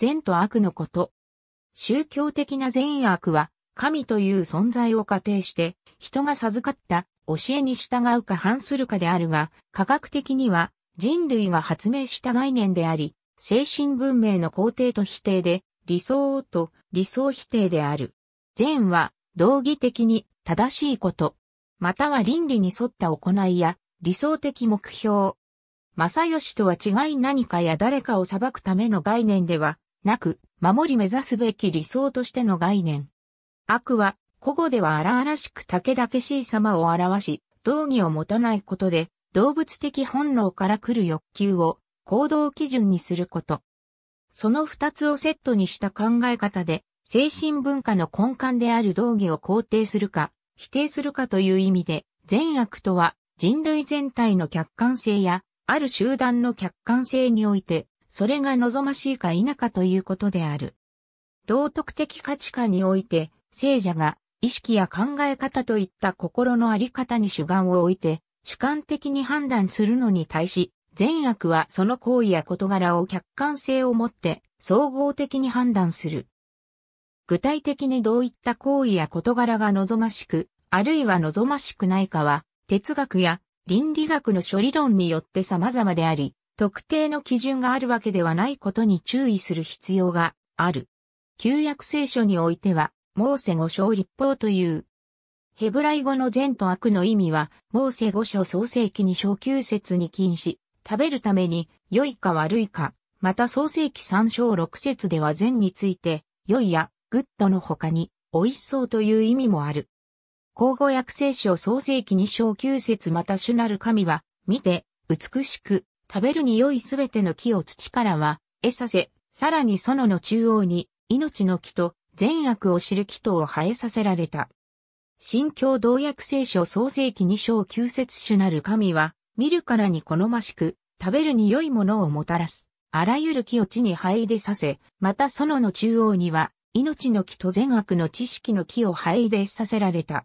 善と悪のこと。宗教的な善や悪は、神という存在を仮定して、人が授かった教えに従うか反するかであるが、科学的には人類が発明した概念であり、精神文明の肯定と否定で、理想と理想否定である。善は、道義的に正しいこと、または倫理に沿った行いや、理想的目標。正義とは違い何かや誰かを裁くための概念では、なく、守り目指すべき理想としての概念。悪は、古語では荒々しく竹々しい様を表し、道義を持たないことで、動物的本能から来る欲求を行動基準にすること。その二つをセットにした考え方で、精神文化の根幹である道義を肯定するか、否定するかという意味で、善悪とは人類全体の客観性や、ある集団の客観性において、それが望ましいか否かということである。道徳的価値観において、聖者が意識や考え方といった心のあり方に主眼を置いて、主観的に判断するのに対し、善悪はその行為や事柄を客観性を持って総合的に判断する。具体的にどういった行為や事柄が望ましく、あるいは望ましくないかは、哲学や倫理学の諸理論によって様々であり、特定の基準があるわけではないことに注意する必要がある。旧約聖書においては、モーセ五章立法という。ヘブライ語の善と悪の意味は、モーセ五章創世記に小9節に禁止、食べるために良いか悪いか、また創世記3章6節では善について、良いやグッドの他に、美味しそうという意味もある。口語訳聖書創世記2章9節また主なる神は、見て、美しく、食べるに良いすべての木を土からは、得させ、さらに園の中央に、命の木と、善悪を知る木とを生えさせられた。新教同訳聖書創世記二章九節主なる神は、見るからに好ましく、食べるに良いものをもたらす。あらゆる木を地に生え出させ、また園の中央には、命の木と善悪の知識の木を生え出させられた。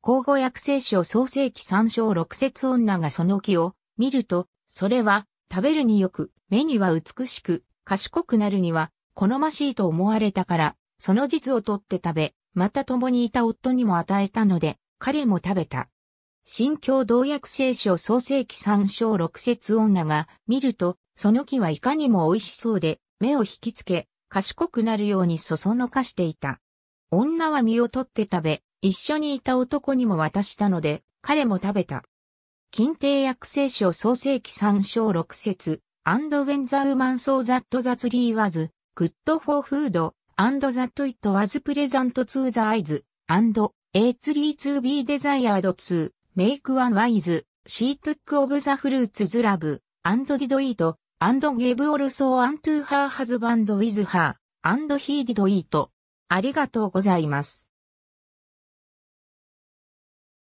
口語訳聖書創世記三章六節女がその木を、見ると、それは、食べるによく、目には美しく、賢くなるには、好ましいと思われたから、その実を取って食べ、また共にいた夫にも与えたので、彼も食べた。新教同薬聖書創世記三章六節女が見ると、その木はいかにも美味しそうで、目を引きつけ、賢くなるようにそそのかしていた。女は身を取って食べ、一緒にいた男にも渡したので、彼も食べた。近帝約聖書創世記3章6節 and when the woman saw that the tree was good for food and that it was pleasant to the eyes and a tree to be desired to make one wise she took of the fruits l o v e and did eat and gave also unto her husband with her and he did eat ありがとうございます。